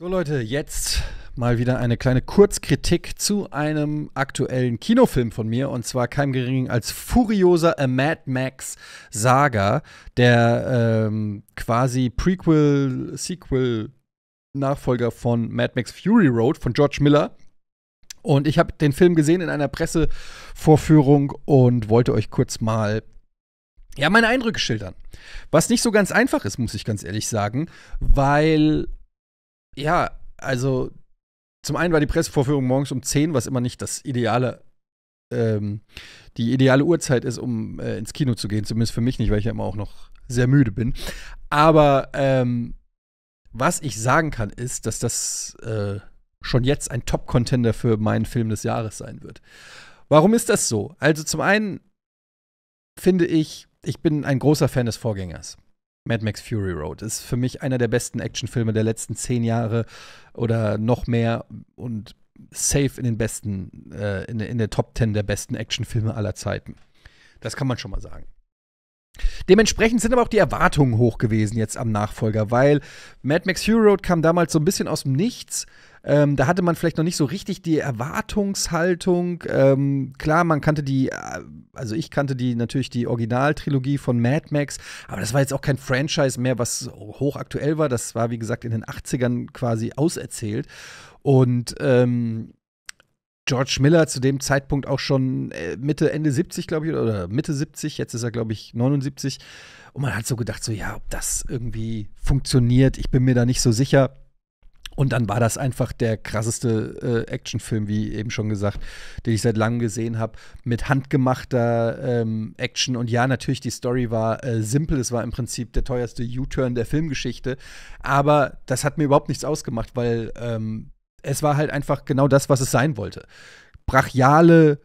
So Leute, jetzt mal wieder eine kleine Kurzkritik zu einem aktuellen Kinofilm von mir und zwar keinem geringen als Furiosa A Mad Max Saga, der ähm, quasi Prequel, Sequel, Nachfolger von Mad Max Fury Road von George Miller. Und ich habe den Film gesehen in einer Pressevorführung und wollte euch kurz mal ja, meine Eindrücke schildern. Was nicht so ganz einfach ist, muss ich ganz ehrlich sagen, weil ja, also zum einen war die Pressevorführung morgens um 10, was immer nicht das ideale, ähm, die ideale Uhrzeit ist, um äh, ins Kino zu gehen. Zumindest für mich nicht, weil ich ja immer auch noch sehr müde bin. Aber ähm, was ich sagen kann, ist, dass das äh, schon jetzt ein Top-Contender für meinen Film des Jahres sein wird. Warum ist das so? Also zum einen finde ich, ich bin ein großer Fan des Vorgängers. Mad Max Fury Road ist für mich einer der besten Actionfilme der letzten zehn Jahre oder noch mehr und safe in den besten, äh, in, in der Top 10 der besten Actionfilme aller Zeiten. Das kann man schon mal sagen. Dementsprechend sind aber auch die Erwartungen hoch gewesen jetzt am Nachfolger, weil Mad Max Hero Road kam damals so ein bisschen aus dem Nichts. Ähm, da hatte man vielleicht noch nicht so richtig die Erwartungshaltung. Ähm, klar, man kannte die, äh, also ich kannte die natürlich die Originaltrilogie von Mad Max, aber das war jetzt auch kein Franchise mehr, was hochaktuell war. Das war, wie gesagt, in den 80ern quasi auserzählt. Und ähm, George Miller zu dem Zeitpunkt auch schon äh, Mitte, Ende 70, glaube ich, oder Mitte 70, jetzt ist er, glaube ich, 79. Und man hat so gedacht, so ja, ob das irgendwie funktioniert, ich bin mir da nicht so sicher. Und dann war das einfach der krasseste äh, Actionfilm, wie eben schon gesagt, den ich seit langem gesehen habe, mit handgemachter ähm, Action. Und ja, natürlich, die Story war äh, simpel. Es war im Prinzip der teuerste U-Turn der Filmgeschichte. Aber das hat mir überhaupt nichts ausgemacht, weil ähm, es war halt einfach genau das, was es sein wollte. Brachiale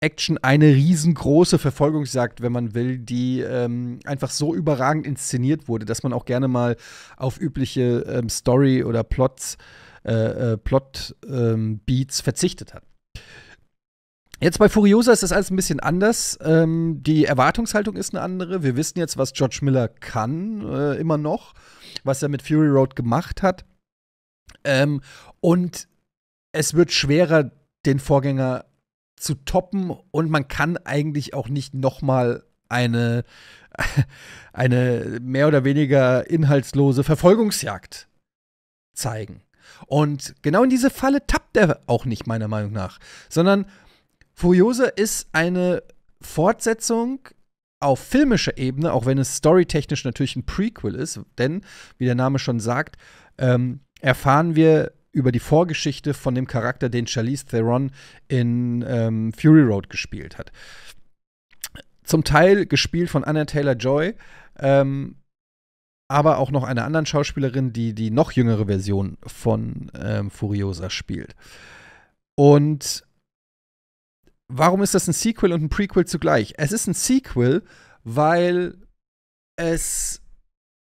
Action, eine riesengroße Verfolgungsjagd, wenn man will, die ähm, einfach so überragend inszeniert wurde, dass man auch gerne mal auf übliche ähm, Story- oder Plots, äh, äh, Plot-Beats ähm, verzichtet hat. Jetzt bei Furiosa ist das alles ein bisschen anders. Ähm, die Erwartungshaltung ist eine andere. Wir wissen jetzt, was George Miller kann, äh, immer noch, was er mit Fury Road gemacht hat. Ähm, und es wird schwerer, den Vorgänger zu toppen und man kann eigentlich auch nicht nochmal eine, eine mehr oder weniger inhaltslose Verfolgungsjagd zeigen. Und genau in diese Falle tappt er auch nicht, meiner Meinung nach, sondern Furiosa ist eine Fortsetzung auf filmischer Ebene, auch wenn es storytechnisch natürlich ein Prequel ist, denn, wie der Name schon sagt, ähm, erfahren wir über die Vorgeschichte von dem Charakter, den Charlize Theron in ähm, Fury Road gespielt hat. Zum Teil gespielt von Anna Taylor Joy, ähm, aber auch noch einer anderen Schauspielerin, die die noch jüngere Version von ähm, Furiosa spielt. Und warum ist das ein Sequel und ein Prequel zugleich? Es ist ein Sequel, weil es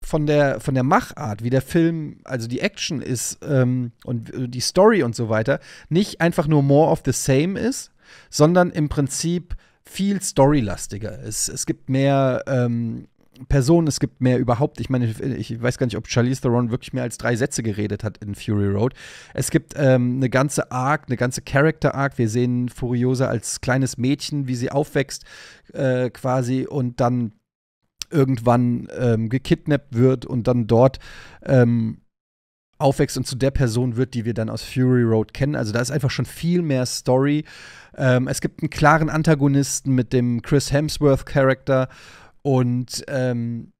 von der, von der Machart, wie der Film, also die Action ist ähm, und äh, die Story und so weiter, nicht einfach nur more of the same ist, sondern im Prinzip viel storylastiger. Es, es gibt mehr ähm, Personen, es gibt mehr überhaupt. Ich meine, ich weiß gar nicht, ob Charlize Theron wirklich mehr als drei Sätze geredet hat in Fury Road. Es gibt ähm, eine ganze Arc, eine ganze Character-Arc. Wir sehen Furiosa als kleines Mädchen, wie sie aufwächst äh, quasi und dann irgendwann ähm, gekidnappt wird und dann dort ähm, aufwächst und zu der Person wird, die wir dann aus Fury Road kennen. Also da ist einfach schon viel mehr Story. Ähm, es gibt einen klaren Antagonisten mit dem Chris Hemsworth-Charakter und ähm,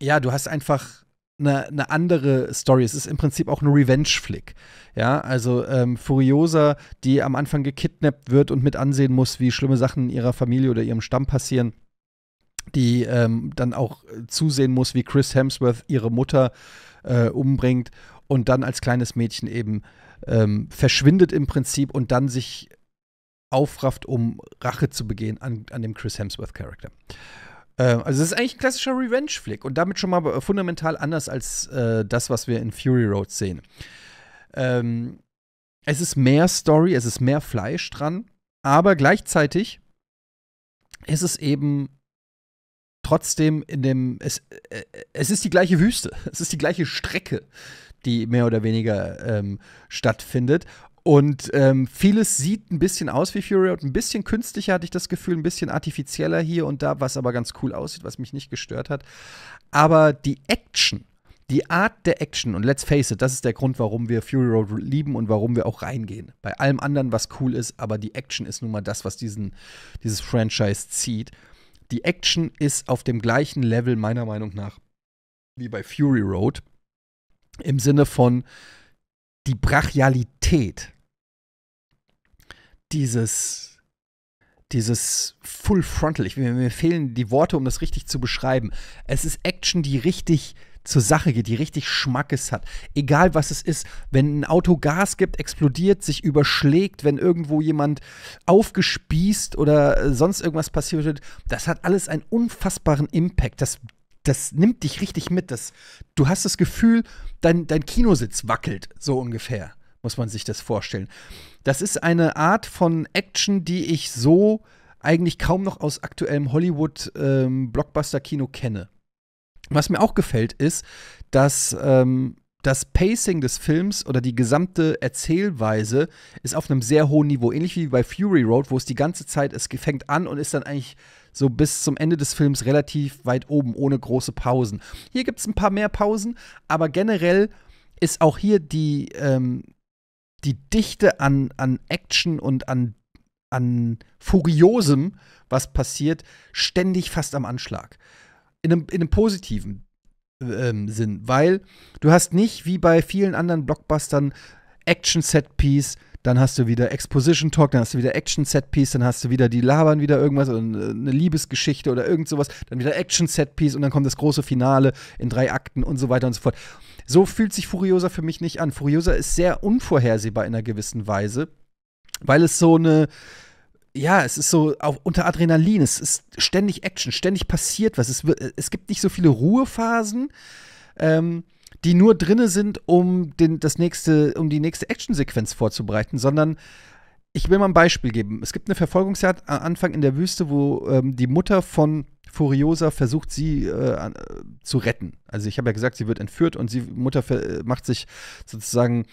ja, du hast einfach eine, eine andere Story. Es ist im Prinzip auch eine Revenge-Flick. Ja, also ähm, Furiosa, die am Anfang gekidnappt wird und mit ansehen muss, wie schlimme Sachen in ihrer Familie oder ihrem Stamm passieren die ähm, dann auch äh, zusehen muss, wie Chris Hemsworth ihre Mutter äh, umbringt und dann als kleines Mädchen eben ähm, verschwindet im Prinzip und dann sich aufrafft, um Rache zu begehen an, an dem Chris Hemsworth-Charakter. Äh, also es ist eigentlich ein klassischer Revenge-Flick und damit schon mal äh, fundamental anders als äh, das, was wir in Fury Road sehen. Ähm, es ist mehr Story, es ist mehr Fleisch dran, aber gleichzeitig ist es eben trotzdem in dem, es, äh, es ist die gleiche Wüste, es ist die gleiche Strecke, die mehr oder weniger ähm, stattfindet. Und ähm, vieles sieht ein bisschen aus wie Fury Road, ein bisschen künstlicher hatte ich das Gefühl, ein bisschen artifizieller hier und da, was aber ganz cool aussieht, was mich nicht gestört hat. Aber die Action, die Art der Action, und let's face it, das ist der Grund, warum wir Fury Road lieben und warum wir auch reingehen. Bei allem anderen, was cool ist, aber die Action ist nun mal das, was diesen, dieses Franchise zieht. Die Action ist auf dem gleichen Level meiner Meinung nach wie bei Fury Road. Im Sinne von die Brachialität dieses dieses Full Frontal, ich, mir, mir fehlen die Worte, um das richtig zu beschreiben. Es ist Action, die richtig zur Sache geht, die richtig Schmackes hat. Egal was es ist, wenn ein Auto Gas gibt, explodiert, sich überschlägt, wenn irgendwo jemand aufgespießt oder äh, sonst irgendwas passiert wird, das hat alles einen unfassbaren Impact. Das, das nimmt dich richtig mit. Das, du hast das Gefühl, dein, dein Kinositz wackelt, so ungefähr, muss man sich das vorstellen. Das ist eine Art von Action, die ich so eigentlich kaum noch aus aktuellem Hollywood-Blockbuster-Kino ähm, kenne. Was mir auch gefällt, ist, dass ähm, das Pacing des Films oder die gesamte Erzählweise ist auf einem sehr hohen Niveau. Ähnlich wie bei Fury Road, wo es die ganze Zeit, es fängt an und ist dann eigentlich so bis zum Ende des Films relativ weit oben, ohne große Pausen. Hier gibt es ein paar mehr Pausen, aber generell ist auch hier die, ähm, die Dichte an, an Action und an, an Furiosem, was passiert, ständig fast am Anschlag in einem, in einem positiven ähm, Sinn, weil du hast nicht wie bei vielen anderen Blockbustern Action-Set-Piece, dann hast du wieder Exposition Talk, dann hast du wieder Action Set Piece, dann hast du wieder die labern wieder irgendwas oder eine Liebesgeschichte oder irgend sowas, dann wieder Action Set Piece und dann kommt das große Finale in drei Akten und so weiter und so fort. So fühlt sich Furiosa für mich nicht an. Furiosa ist sehr unvorhersehbar in einer gewissen Weise, weil es so eine ja, es ist so auch unter Adrenalin, es ist ständig Action, ständig passiert was. Es, wird, es gibt nicht so viele Ruhephasen, ähm, die nur drinne sind, um den, das nächste, um die nächste Actionsequenz vorzubereiten, sondern ich will mal ein Beispiel geben. Es gibt eine Verfolgungsjagd am Anfang in der Wüste, wo ähm, die Mutter von Furiosa versucht, sie äh, äh zu retten. Also ich habe ja gesagt, sie wird entführt und die Mutter äh, macht sich sozusagen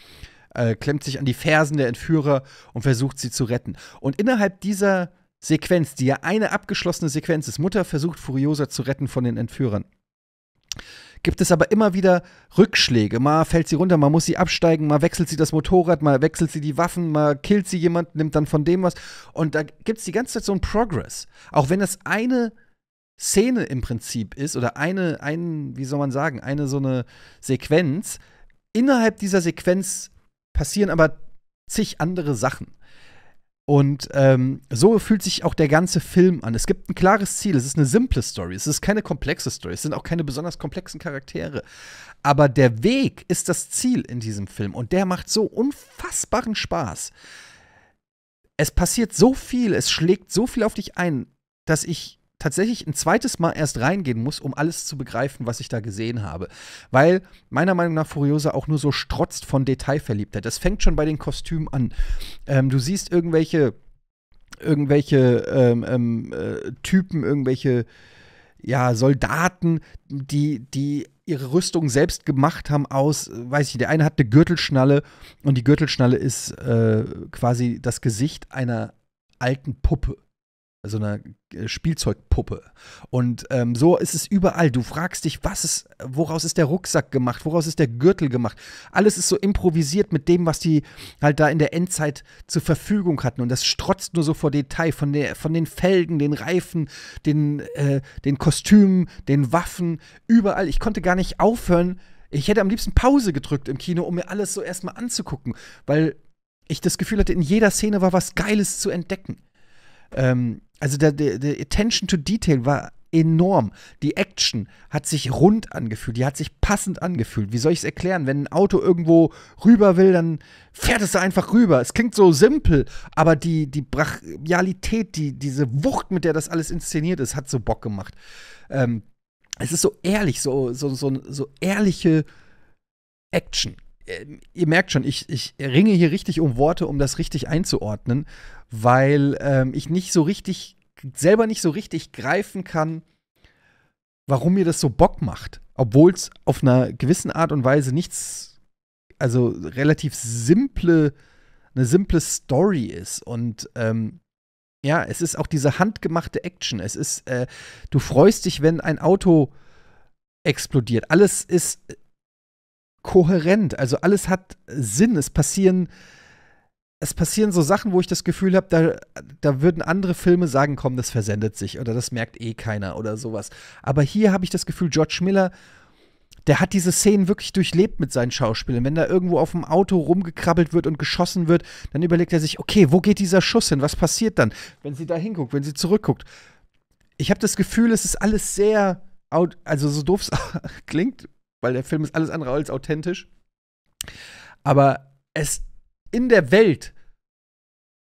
äh, klemmt sich an die Fersen der Entführer und versucht sie zu retten. Und innerhalb dieser Sequenz, die ja eine abgeschlossene Sequenz ist, Mutter versucht Furiosa zu retten von den Entführern, gibt es aber immer wieder Rückschläge. Mal fällt sie runter, mal muss sie absteigen, mal wechselt sie das Motorrad, mal wechselt sie die Waffen, mal killt sie jemand, nimmt dann von dem was. Und da gibt es die ganze Zeit so einen Progress. Auch wenn das eine Szene im Prinzip ist oder eine, ein, wie soll man sagen, eine so eine Sequenz, innerhalb dieser Sequenz passieren aber zig andere Sachen. Und ähm, so fühlt sich auch der ganze Film an. Es gibt ein klares Ziel. Es ist eine simple Story. Es ist keine komplexe Story. Es sind auch keine besonders komplexen Charaktere. Aber der Weg ist das Ziel in diesem Film. Und der macht so unfassbaren Spaß. Es passiert so viel. Es schlägt so viel auf dich ein, dass ich tatsächlich ein zweites Mal erst reingehen muss, um alles zu begreifen, was ich da gesehen habe. Weil meiner Meinung nach Furiosa auch nur so strotzt von Detailverliebtheit. Das fängt schon bei den Kostümen an. Ähm, du siehst irgendwelche, irgendwelche ähm, ähm äh, Typen, irgendwelche ja, Soldaten, die, die ihre Rüstung selbst gemacht haben aus, weiß ich, der eine hat eine Gürtelschnalle und die Gürtelschnalle ist äh, quasi das Gesicht einer alten Puppe so einer äh, Spielzeugpuppe. Und ähm, so ist es überall. Du fragst dich, was ist, woraus ist der Rucksack gemacht, woraus ist der Gürtel gemacht. Alles ist so improvisiert mit dem, was die halt da in der Endzeit zur Verfügung hatten. Und das strotzt nur so vor Detail, von, der, von den Felgen, den Reifen, den, äh, den Kostümen, den Waffen, überall. Ich konnte gar nicht aufhören. Ich hätte am liebsten Pause gedrückt im Kino, um mir alles so erstmal anzugucken, weil ich das Gefühl hatte, in jeder Szene war was Geiles zu entdecken. Ähm, also der, der, der Attention to Detail war enorm. Die Action hat sich rund angefühlt, die hat sich passend angefühlt. Wie soll ich es erklären? Wenn ein Auto irgendwo rüber will, dann fährt es da einfach rüber. Es klingt so simpel, aber die, die Brachialität, die, diese Wucht, mit der das alles inszeniert ist, hat so Bock gemacht. Ähm, es ist so ehrlich, so, so, so, so ehrliche Action. Ähm, ihr merkt schon, ich, ich ringe hier richtig um Worte, um das richtig einzuordnen, weil ähm, ich nicht so richtig, selber nicht so richtig greifen kann, warum mir das so Bock macht. Obwohl es auf einer gewissen Art und Weise nichts, also relativ simple, eine simple Story ist. Und ähm, ja, es ist auch diese handgemachte Action. Es ist, äh, du freust dich, wenn ein Auto explodiert. Alles ist kohärent. Also alles hat Sinn. Es passieren, es passieren so Sachen, wo ich das Gefühl habe, da, da würden andere Filme sagen, komm, das versendet sich oder das merkt eh keiner oder sowas. Aber hier habe ich das Gefühl, George Miller der hat diese Szenen wirklich durchlebt mit seinen Schauspielern. Wenn da irgendwo auf dem Auto rumgekrabbelt wird und geschossen wird, dann überlegt er sich, okay, wo geht dieser Schuss hin? Was passiert dann, wenn sie da hinguckt, wenn sie zurückguckt? Ich habe das Gefühl, es ist alles sehr, also so doof es klingt, weil der Film ist alles andere als authentisch. Aber es in der Welt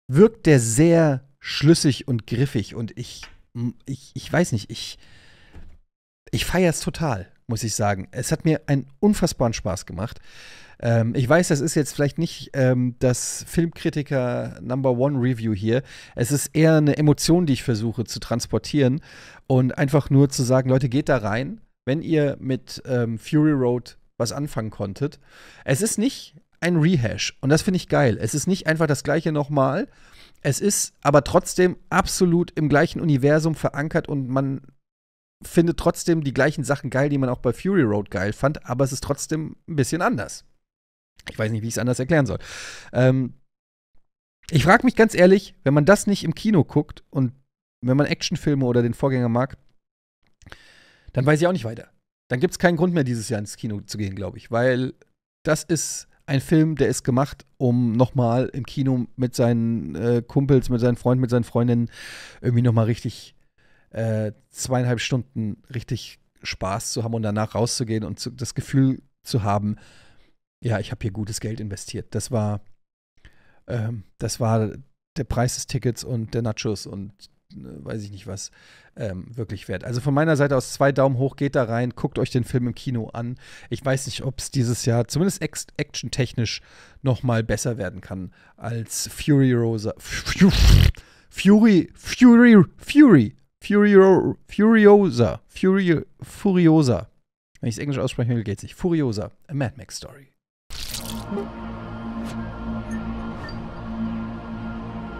wirkt der sehr schlüssig und griffig und ich, ich, ich weiß nicht, ich, ich feiere es total, muss ich sagen. Es hat mir einen unfassbaren Spaß gemacht. Ähm, ich weiß, das ist jetzt vielleicht nicht ähm, das Filmkritiker Number One Review hier. Es ist eher eine Emotion, die ich versuche zu transportieren und einfach nur zu sagen, Leute, geht da rein wenn ihr mit ähm, Fury Road was anfangen konntet. Es ist nicht ein Rehash und das finde ich geil. Es ist nicht einfach das gleiche nochmal. Es ist aber trotzdem absolut im gleichen Universum verankert und man findet trotzdem die gleichen Sachen geil, die man auch bei Fury Road geil fand, aber es ist trotzdem ein bisschen anders. Ich weiß nicht, wie ich es anders erklären soll. Ähm, ich frage mich ganz ehrlich, wenn man das nicht im Kino guckt und wenn man Actionfilme oder den Vorgänger mag, dann weiß ich auch nicht weiter. Dann gibt es keinen Grund mehr, dieses Jahr ins Kino zu gehen, glaube ich, weil das ist ein Film, der ist gemacht, um nochmal im Kino mit seinen äh, Kumpels, mit seinen Freunden, mit seinen Freundinnen irgendwie nochmal richtig äh, zweieinhalb Stunden richtig Spaß zu haben und danach rauszugehen und zu, das Gefühl zu haben, ja, ich habe hier gutes Geld investiert. Das war, ähm, das war der Preis des Tickets und der Nachos und Ne, weiß ich nicht was, ähm, wirklich wert. Also von meiner Seite aus zwei Daumen hoch, geht da rein, guckt euch den Film im Kino an. Ich weiß nicht, ob es dieses Jahr zumindest actiontechnisch noch mal besser werden kann als Fury Rosa. Fury, Fury, Fury, Fury, Furiosa, Fury, Furiosa. Wenn ich es englisch aussprechen will, geht es nicht. Furiosa, a Mad Max Story.